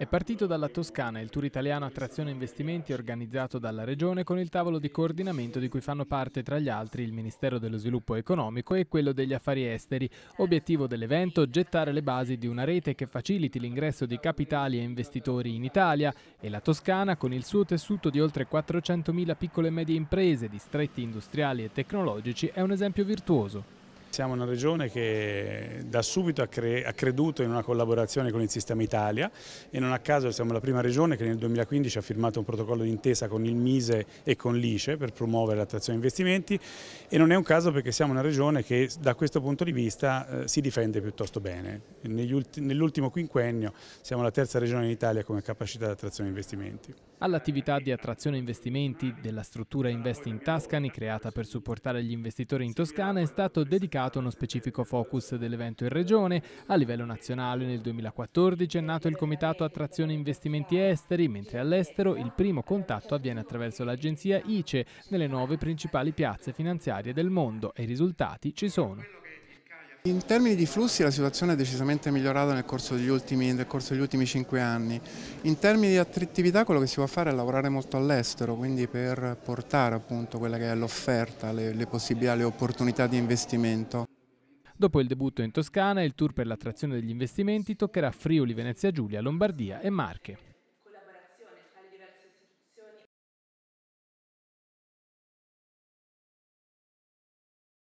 È partito dalla Toscana il tour italiano Attrazione Investimenti organizzato dalla Regione con il tavolo di coordinamento di cui fanno parte tra gli altri il Ministero dello Sviluppo Economico e quello degli Affari Esteri. Obiettivo dell'evento gettare le basi di una rete che faciliti l'ingresso di capitali e investitori in Italia e la Toscana con il suo tessuto di oltre 400.000 piccole e medie imprese, distretti industriali e tecnologici è un esempio virtuoso. Siamo una regione che da subito ha, cre ha, creduto in una collaborazione con il Sistema Italia e non a caso siamo la prima regione che nel 2015 ha firmato un protocollo d'intesa con il Mise e con l'ICE per promuovere l'attrazione investimenti e non è un caso perché siamo una regione che da questo punto di vista eh, si difende piuttosto bene. Nell'ultimo quinquennio siamo la terza regione in Italia come capacità di attrazione investimenti. All'attività di attrazione investimenti della struttura Invest in Tuscany creata per supportare gli investitori in Toscana è stato dedicato dedicato uno specifico focus dell'evento in regione. A livello nazionale nel 2014 è nato il Comitato Attrazione Investimenti Esteri, mentre all'estero il primo contatto avviene attraverso l'agenzia ICE nelle nove principali piazze finanziarie del mondo e i risultati ci sono. In termini di flussi la situazione è decisamente migliorata nel corso degli ultimi, nel corso degli ultimi 5 anni. In termini di attrattività quello che si può fare è lavorare molto all'estero, quindi per portare appunto quella che è l'offerta, le, le possibilità, le opportunità di investimento. Dopo il debutto in Toscana, il tour per l'attrazione degli investimenti toccherà Friuli, Venezia Giulia, Lombardia e Marche.